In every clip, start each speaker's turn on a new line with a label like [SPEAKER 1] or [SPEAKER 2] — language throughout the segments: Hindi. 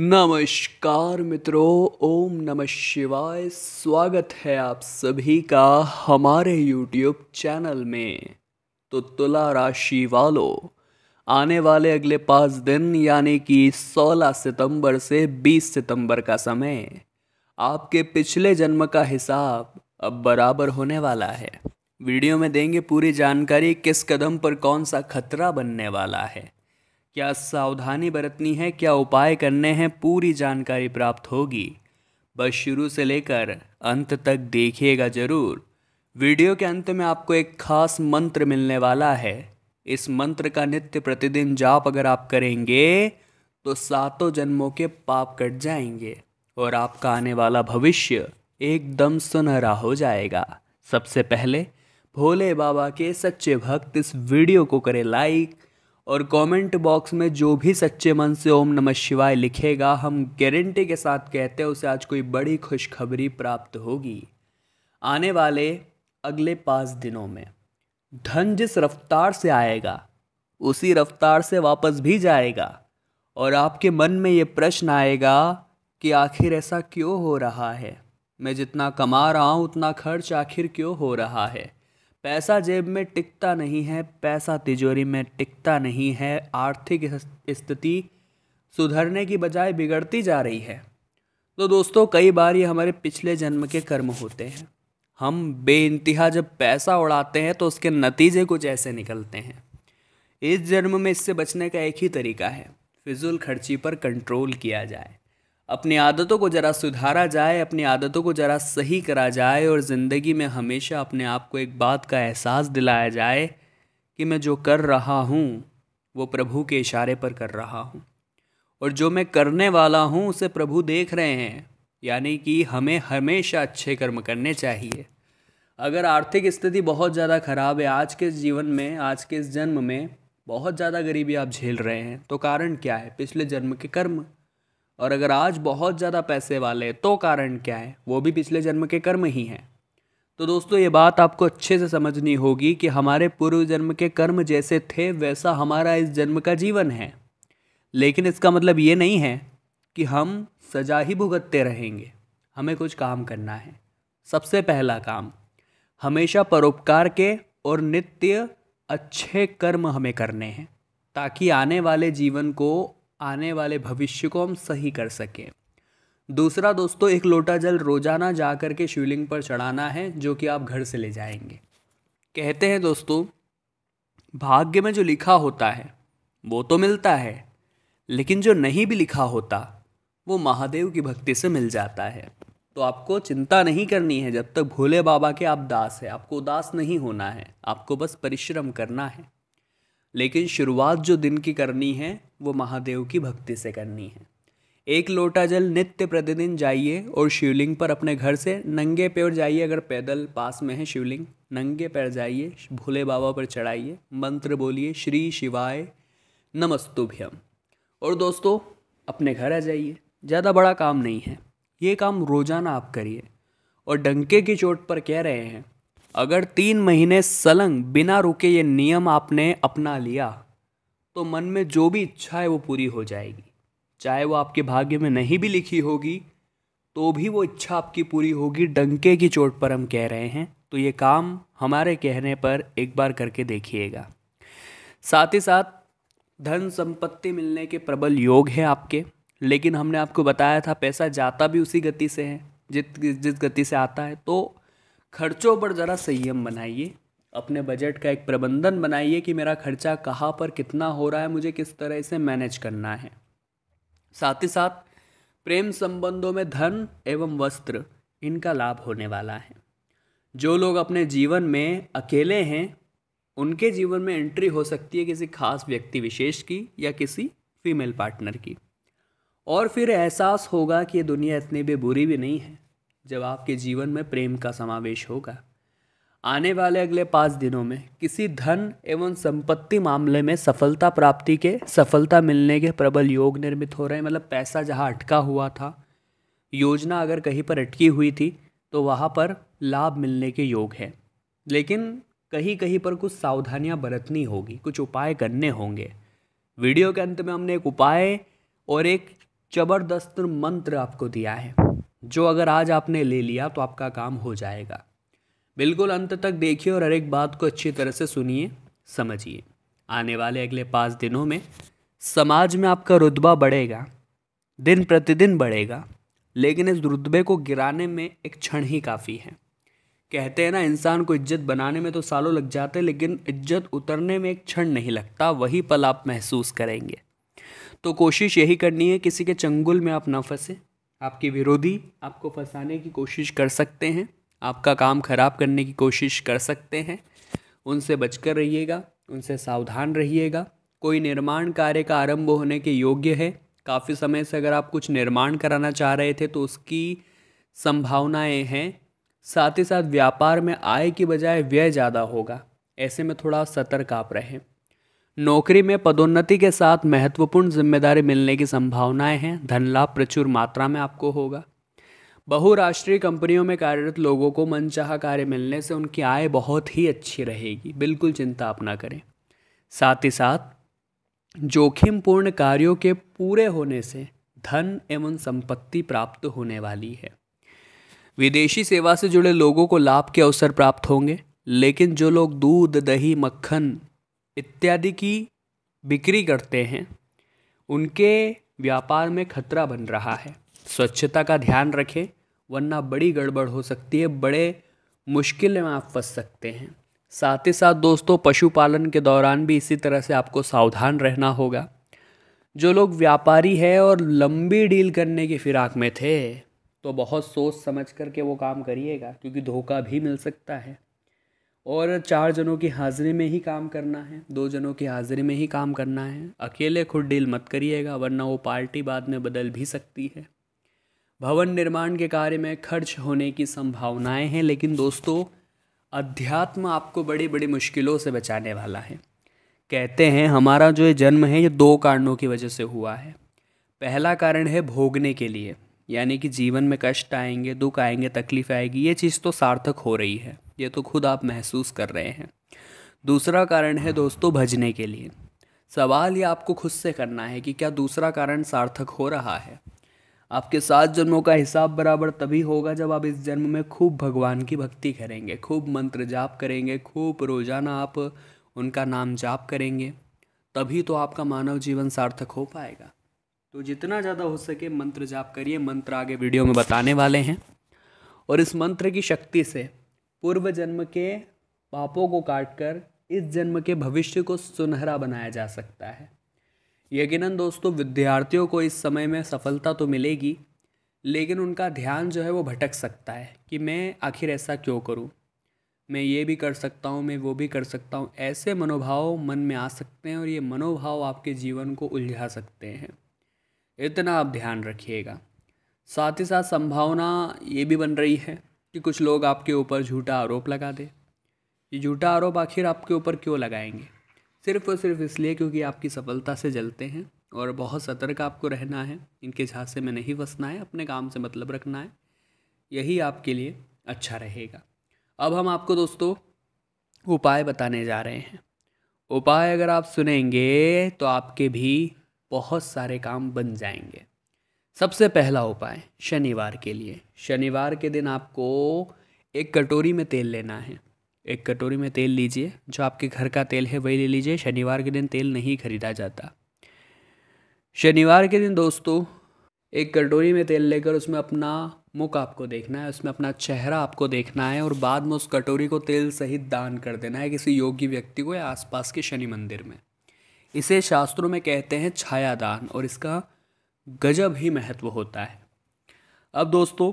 [SPEAKER 1] नमस्कार मित्रों ओम नमः शिवाय स्वागत है आप सभी का हमारे यूट्यूब चैनल में तो तुला राशि वालों आने वाले अगले पाँच दिन यानी कि 16 सितंबर से 20 सितंबर का समय आपके पिछले जन्म का हिसाब अब बराबर होने वाला है वीडियो में देंगे पूरी जानकारी किस कदम पर कौन सा खतरा बनने वाला है क्या सावधानी बरतनी है क्या उपाय करने हैं पूरी जानकारी प्राप्त होगी बस शुरू से लेकर अंत तक देखिएगा ज़रूर वीडियो के अंत में आपको एक खास मंत्र मिलने वाला है इस मंत्र का नित्य प्रतिदिन जाप अगर आप करेंगे तो सातों जन्मों के पाप कट जाएंगे और आपका आने वाला भविष्य एकदम सुनहरा हो जाएगा सबसे पहले भोले बाबा के सच्चे भक्त इस वीडियो को करें लाइक और कमेंट बॉक्स में जो भी सच्चे मन से ओम नमः शिवाय लिखेगा हम गारंटी के साथ कहते हैं उसे आज कोई बड़ी खुशखबरी प्राप्त होगी आने वाले अगले पाँच दिनों में धन जिस रफ्तार से आएगा उसी रफ्तार से वापस भी जाएगा और आपके मन में ये प्रश्न आएगा कि आखिर ऐसा क्यों हो रहा है मैं जितना कमा रहा हूँ उतना खर्च आखिर क्यों हो रहा है पैसा जेब में टिकता नहीं है पैसा तिजोरी में टिकता नहीं है आर्थिक स्थिति सुधरने की बजाय बिगड़ती जा रही है तो दोस्तों कई बार ये हमारे पिछले जन्म के कर्म होते हैं हम बे इंतहा जब पैसा उड़ाते हैं तो उसके नतीजे कुछ ऐसे निकलते हैं इस जन्म में इससे बचने का एक ही तरीका है फिजूल खर्ची पर कंट्रोल किया जाए अपनी आदतों को ज़रा सुधारा जाए अपनी आदतों को ज़रा सही करा जाए और ज़िंदगी में हमेशा अपने आप को एक बात का एहसास दिलाया जाए कि मैं जो कर रहा हूँ वो प्रभु के इशारे पर कर रहा हूँ और जो मैं करने वाला हूँ उसे प्रभु देख रहे हैं यानी कि हमें हमेशा अच्छे कर्म करने चाहिए अगर आर्थिक स्थिति बहुत ज़्यादा ख़राब है आज के जीवन में आज के इस जन्म में बहुत ज़्यादा गरीबी आप झेल रहे हैं तो कारण क्या है पिछले जन्म के कर्म और अगर आज बहुत ज़्यादा पैसे वाले तो कारण क्या है वो भी पिछले जन्म के कर्म ही हैं तो दोस्तों ये बात आपको अच्छे से समझनी होगी कि हमारे पूर्व जन्म के कर्म जैसे थे वैसा हमारा इस जन्म का जीवन है लेकिन इसका मतलब ये नहीं है कि हम सजा ही भुगतते रहेंगे हमें कुछ काम करना है सबसे पहला काम हमेशा परोपकार के और नित्य अच्छे कर्म हमें करने हैं ताकि आने वाले जीवन को आने वाले भविष्य को हम सही कर सकें दूसरा दोस्तों एक लोटा जल रोजाना जा कर के शिवलिंग पर चढ़ाना है जो कि आप घर से ले जाएंगे कहते हैं दोस्तों भाग्य में जो लिखा होता है वो तो मिलता है लेकिन जो नहीं भी लिखा होता वो महादेव की भक्ति से मिल जाता है तो आपको चिंता नहीं करनी है जब तक भोले बाबा के आप दास है आपको उदास नहीं होना है आपको बस परिश्रम करना है लेकिन शुरुआत जो दिन की करनी है वो महादेव की भक्ति से करनी है एक लोटा जल नित्य प्रतिदिन जाइए और शिवलिंग पर अपने घर से नंगे पैर जाइए अगर पैदल पास में है शिवलिंग नंगे पैर जाइए भोले बाबा पर चढ़ाइए मंत्र बोलिए श्री शिवाय नमस्तुभ्यम और दोस्तों अपने घर आ जाइए ज़्यादा बड़ा काम नहीं है ये काम रोज़ाना आप करिए और डंके की चोट पर कह रहे हैं अगर तीन महीने सलंग बिना रुके ये नियम आपने अपना लिया तो मन में जो भी इच्छा है वो पूरी हो जाएगी चाहे वो आपके भाग्य में नहीं भी लिखी होगी तो भी वो इच्छा आपकी पूरी होगी डंके की चोट पर हम कह रहे हैं तो ये काम हमारे कहने पर एक बार करके देखिएगा साथ ही साथ धन संपत्ति मिलने के प्रबल योग है आपके लेकिन हमने आपको बताया था पैसा जाता भी उसी गति से है जित जिस गति से आता है तो खर्चों पर ज़रा संयम बनाइए अपने बजट का एक प्रबंधन बनाइए कि मेरा खर्चा कहाँ पर कितना हो रहा है मुझे किस तरह से मैनेज करना है साथ ही साथ प्रेम संबंधों में धन एवं वस्त्र इनका लाभ होने वाला है जो लोग अपने जीवन में अकेले हैं उनके जीवन में एंट्री हो सकती है किसी खास व्यक्ति विशेष की या किसी फीमेल पार्टनर की और फिर एहसास होगा कि ये दुनिया इतनी भी बुरी भी नहीं है जब आपके जीवन में प्रेम का समावेश होगा आने वाले अगले पाँच दिनों में किसी धन एवं संपत्ति मामले में सफलता प्राप्ति के सफलता मिलने के प्रबल योग निर्मित हो रहे हैं मतलब पैसा जहाँ अटका हुआ था योजना अगर कहीं पर अटकी हुई थी तो वहाँ पर लाभ मिलने के योग है लेकिन कहीं कहीं पर कुछ सावधानियाँ बरतनी होगी कुछ उपाय करने होंगे वीडियो के अंत में हमने एक उपाय और एक जबरदस्त मंत्र आपको दिया है जो अगर आज आपने ले लिया तो आपका काम हो जाएगा बिल्कुल अंत तक देखिए और हर एक बात को अच्छी तरह से सुनिए समझिए आने वाले अगले पाँच दिनों में समाज में आपका रुतबा बढ़ेगा दिन प्रतिदिन बढ़ेगा लेकिन इस रुतबे को गिराने में एक क्षण ही काफ़ी है कहते हैं ना इंसान को इज्जत बनाने में तो सालों लग जाते लेकिन इज्जत उतरने में एक क्षण नहीं लगता वही पल आप महसूस करेंगे तो कोशिश यही करनी है किसी के चंगुल में आप ना फंसें आपके विरोधी आपको फंसाने की कोशिश कर सकते हैं आपका काम खराब करने की कोशिश कर सकते हैं उनसे बचकर रहिएगा उनसे सावधान रहिएगा कोई निर्माण कार्य का आरंभ होने के योग्य है काफ़ी समय से अगर आप कुछ निर्माण कराना चाह रहे थे तो उसकी संभावनाएं हैं साथ ही साथ व्यापार में आय की बजाय व्यय ज़्यादा होगा ऐसे में थोड़ा सतर्क आप रहें नौकरी में पदोन्नति के साथ महत्वपूर्ण जिम्मेदारी मिलने की संभावनाएं हैं धन लाभ प्रचुर मात्रा में आपको होगा बहुराष्ट्रीय कंपनियों में कार्यरत लोगों को मनचाहा कार्य मिलने से उनकी आय बहुत ही अच्छी रहेगी बिल्कुल चिंता आप ना करें साथ ही साथ जोखिमपूर्ण कार्यों के पूरे होने से धन एवं संपत्ति प्राप्त होने वाली है विदेशी सेवा से जुड़े लोगों को लाभ के अवसर प्राप्त होंगे लेकिन जो लोग दूध दही मक्खन इत्यादि की बिक्री करते हैं उनके व्यापार में खतरा बन रहा है स्वच्छता का ध्यान रखें वरना बड़ी गड़बड़ हो सकती है बड़े मुश्किल में आप फंस सकते हैं साथ ही साथ दोस्तों पशुपालन के दौरान भी इसी तरह से आपको सावधान रहना होगा जो लोग व्यापारी है और लंबी डील करने की फिराक में थे तो बहुत सोच समझ करके वो काम करिएगा क्योंकि धोखा भी मिल सकता है और चार जनों की हाज़िरी में ही काम करना है दो जनों की हाज़िरी में ही काम करना है अकेले खुद डील मत करिएगा वरना वो पार्टी बाद में बदल भी सकती है भवन निर्माण के कार्य में खर्च होने की संभावनाएं हैं लेकिन दोस्तों अध्यात्म आपको बड़ी बड़ी मुश्किलों से बचाने वाला है कहते हैं हमारा जो जन्म है ये दो कारणों की वजह से हुआ है पहला कारण है भोगने के लिए यानी कि जीवन में कष्ट आएंगे दुख आएंगे तकलीफ आएगी ये चीज़ तो सार्थक हो रही है ये तो खुद आप महसूस कर रहे हैं दूसरा कारण है दोस्तों भजने के लिए सवाल ये आपको खुद से करना है कि क्या दूसरा कारण सार्थक हो रहा है आपके सात जन्मों का हिसाब बराबर तभी होगा जब आप इस जन्म में खूब भगवान की भक्ति करेंगे खूब मंत्र जाप करेंगे खूब रोज़ाना आप उनका नाम जाप करेंगे तभी तो आपका मानव जीवन सार्थक हो पाएगा तो जितना ज़्यादा हो सके मंत्र जाप करिए मंत्र आगे वीडियो में बताने वाले हैं और इस मंत्र की शक्ति से पूर्व जन्म के पापों को काटकर इस जन्म के भविष्य को सुनहरा बनाया जा सकता है यकीनन दोस्तों विद्यार्थियों को इस समय में सफलता तो मिलेगी लेकिन उनका ध्यान जो है वो भटक सकता है कि मैं आखिर ऐसा क्यों करूं मैं ये भी कर सकता हूं मैं वो भी कर सकता हूं ऐसे मनोभाव मन में आ सकते हैं और ये मनोभाव आपके जीवन को उलझा सकते हैं इतना आप ध्यान रखिएगा साथ ही साथ संभावना ये भी बन रही है कि कुछ लोग आपके ऊपर झूठा आरोप लगा दें ये झूठा आरोप आखिर आपके ऊपर क्यों लगाएंगे सिर्फ और सिर्फ इसलिए क्योंकि आपकी सफलता से जलते हैं और बहुत सतर्क आपको रहना है इनके झांसे में नहीं फंसना है अपने काम से मतलब रखना है यही आपके लिए अच्छा रहेगा अब हम आपको दोस्तों उपाय बताने जा रहे हैं उपाय अगर आप सुनेंगे तो आपके भी बहुत सारे काम बन जाएंगे सबसे पहला उपाय शनिवार के लिए शनिवार के दिन आपको एक कटोरी में तेल लेना है एक कटोरी में तेल लीजिए जो आपके घर का तेल है वही ले लीजिए शनिवार के दिन तेल नहीं खरीदा जाता शनिवार के दिन दोस्तों एक कटोरी में तेल लेकर उसमें अपना मुख आपको देखना है उसमें अपना चेहरा आपको देखना है और बाद में उस कटोरी को तेल सहित दान कर देना है किसी योगी व्यक्ति को या आसपास के शनि मंदिर में इसे शास्त्रों में कहते हैं छाया दान और इसका गजब ही महत्व होता है अब दोस्तों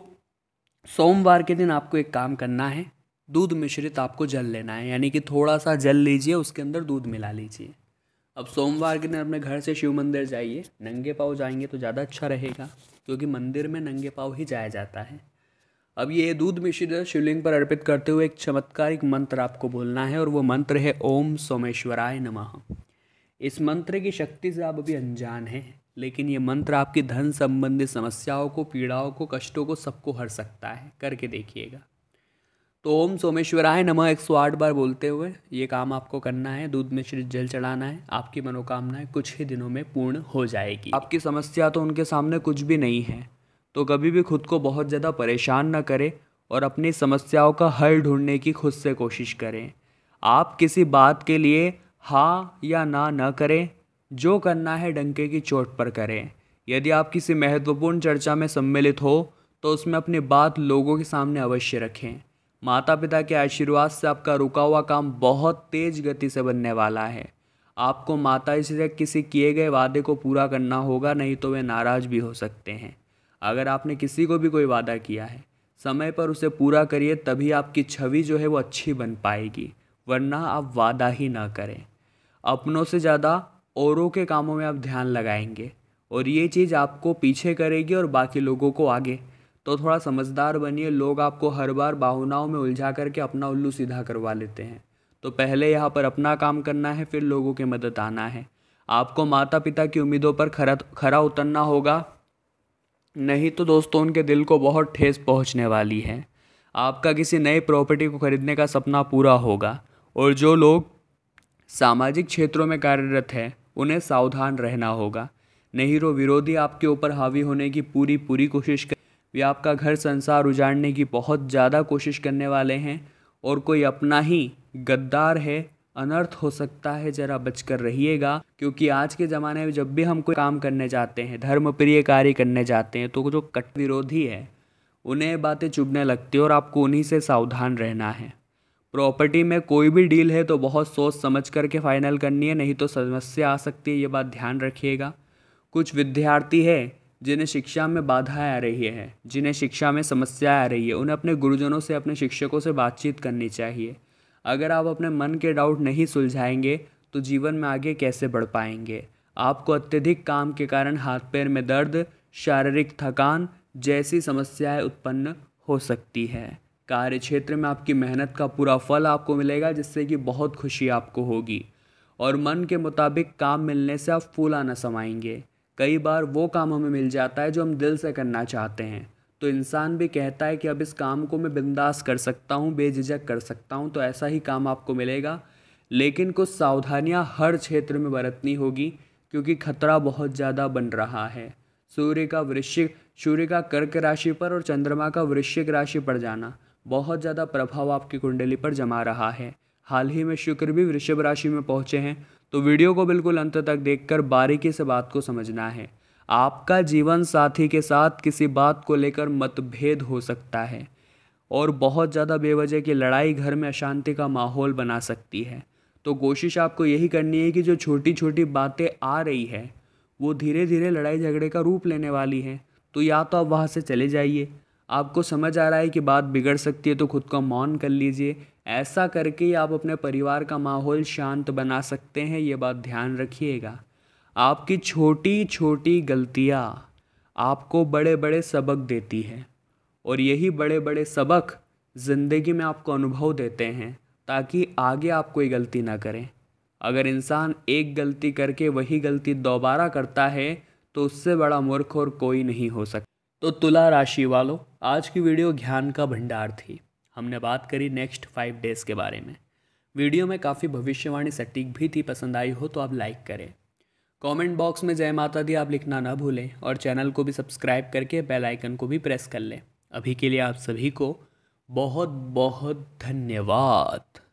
[SPEAKER 1] सोमवार के दिन आपको एक काम करना है दूध मिश्रित आपको जल लेना है यानी कि थोड़ा सा जल लीजिए उसके अंदर दूध मिला लीजिए अब सोमवार के दिन अपने घर से शिव मंदिर जाइए नंगे पाँव जाएंगे तो ज़्यादा अच्छा रहेगा क्योंकि मंदिर में नंगे पाँव ही जाया जाता है अब ये दूध मिश्रित शिवलिंग पर अर्पित करते हुए एक चमत्कारिक मंत्र आपको बोलना है और वो मंत्र है ओम सोमेश्वराय नमः इस मंत्र की शक्ति से आप अभी अनजान हैं लेकिन ये मंत्र आपकी धन संबंधी समस्याओं को पीड़ाओं को कष्टों को सबको हर सकता है करके देखिएगा तो ओम सोमेश्वराय नमः एक सौ आठ बार बोलते हुए ये काम आपको करना है दूध में श्री जल चढ़ाना है आपकी मनोकामनाएं कुछ ही दिनों में पूर्ण हो जाएगी आपकी समस्या तो उनके सामने कुछ भी नहीं है तो कभी भी खुद को बहुत ज़्यादा परेशान न करें और अपनी समस्याओं का हल ढूंढने की खुद से कोशिश करें आप किसी बात के लिए हाँ या ना ना करें जो करना है डंके की चोट पर करें यदि आप किसी महत्वपूर्ण चर्चा में सम्मिलित हो तो उसमें अपनी बात लोगों के सामने अवश्य रखें माता पिता के आशीर्वाद से आपका रुका हुआ काम बहुत तेज गति से बनने वाला है आपको माता जी से किसी किए गए वादे को पूरा करना होगा नहीं तो वे नाराज़ भी हो सकते हैं अगर आपने किसी को भी कोई वादा किया है समय पर उसे पूरा करिए तभी आपकी छवि जो है वो अच्छी बन पाएगी वरना आप वादा ही ना करें अपनों से ज़्यादा औरों के कामों में आप ध्यान लगाएंगे और ये चीज़ आपको पीछे करेगी और बाकी लोगों को आगे तो थोड़ा समझदार बनिए लोग आपको हर बार बाहुनाओं में उलझा करके अपना उल्लू सीधा करवा लेते हैं तो पहले यहाँ पर अपना काम करना है फिर लोगों के मदद आना है आपको माता पिता की उम्मीदों पर खरा खरा उतरना होगा नहीं तो दोस्तों उनके दिल को बहुत ठेस पहुँचने वाली है आपका किसी नई प्रॉपर्टी को खरीदने का सपना पूरा होगा और जो लोग सामाजिक क्षेत्रों में कार्यरत हैं उन्हें सावधान रहना होगा नहीं तो विरोधी आपके ऊपर हावी होने की पूरी पूरी कोशिश कर वे आपका घर संसार उजाड़ने की बहुत ज़्यादा कोशिश करने वाले हैं और कोई अपना ही गद्दार है अनर्थ हो सकता है जरा बचकर रहिएगा क्योंकि आज के ज़माने में जब भी हम कोई काम करने जाते हैं धर्मप्रिय कार्य करने जाते हैं तो जो कट विरोधी है उन्हें बातें चुभने लगती है और आपको उन्हीं से सावधान रहना है प्रॉपर्टी में कोई भी डील है तो बहुत सोच समझ करके फाइनल करनी है नहीं तो समस्या आ सकती है ये बात ध्यान रखिएगा कुछ विद्यार्थी है जिन्हें शिक्षा में बाधाएं आ रही है जिन्हें शिक्षा में समस्याएँ आ रही है उन्हें अपने गुरुजनों से अपने शिक्षकों से बातचीत करनी चाहिए अगर आप अपने मन के डाउट नहीं सुलझाएंगे तो जीवन में आगे कैसे बढ़ पाएंगे आपको अत्यधिक काम के कारण हाथ पैर में दर्द शारीरिक थकान जैसी समस्याएं उत्पन्न हो सकती है कार्य क्षेत्र में आपकी मेहनत का पूरा फल आपको मिलेगा जिससे कि बहुत खुशी आपको होगी और मन के मुताबिक काम मिलने से आप फूला न समाएंगे कई बार वो काम हमें मिल जाता है जो हम दिल से करना चाहते हैं तो इंसान भी कहता है कि अब इस काम को मैं बिंदास कर सकता हूँ बेझिझक कर सकता हूँ तो ऐसा ही काम आपको मिलेगा लेकिन कुछ सावधानियाँ हर क्षेत्र में बरतनी होगी क्योंकि खतरा बहुत ज़्यादा बन रहा है सूर्य का वृश्चिक सूर्य का कर्क राशि पर और चंद्रमा का वृश्चिक राशि पर जाना बहुत ज़्यादा प्रभाव आपकी कुंडली पर जमा रहा है हाल ही में शुक्र भी वृषभ राशि में पहुँचे हैं तो वीडियो को बिल्कुल अंत तक देखकर बारीकी से बात को समझना है आपका जीवन साथी के साथ किसी बात को लेकर मतभेद हो सकता है और बहुत ज़्यादा बेवजह की लड़ाई घर में अशांति का माहौल बना सकती है तो कोशिश आपको यही करनी है कि जो छोटी छोटी बातें आ रही है वो धीरे धीरे लड़ाई झगड़े का रूप लेने वाली है तो या तो आप वहाँ से चले जाइए आपको समझ आ रहा है कि बात बिगड़ सकती है तो खुद को मौन कर लीजिए ऐसा करके आप अपने परिवार का माहौल शांत बना सकते हैं ये बात ध्यान रखिएगा आपकी छोटी छोटी गलतियाँ आपको बड़े बड़े सबक देती है और यही बड़े बड़े सबक ज़िंदगी में आपको अनुभव देते हैं ताकि आगे आप कोई गलती ना करें अगर इंसान एक गलती करके वही गलती दोबारा करता है तो उससे बड़ा मूर्ख और कोई नहीं हो सकता तो तुला राशि वालों आज की वीडियो ज्ञान का भंडार थी हमने बात करी नेक्स्ट फाइव डेज के बारे में वीडियो में काफ़ी भविष्यवाणी सटीक भी थी पसंद आई हो तो आप लाइक करें कमेंट बॉक्स में जय माता दी आप लिखना ना भूलें और चैनल को भी सब्सक्राइब करके बेल आइकन को भी प्रेस कर लें अभी के लिए आप सभी को बहुत बहुत धन्यवाद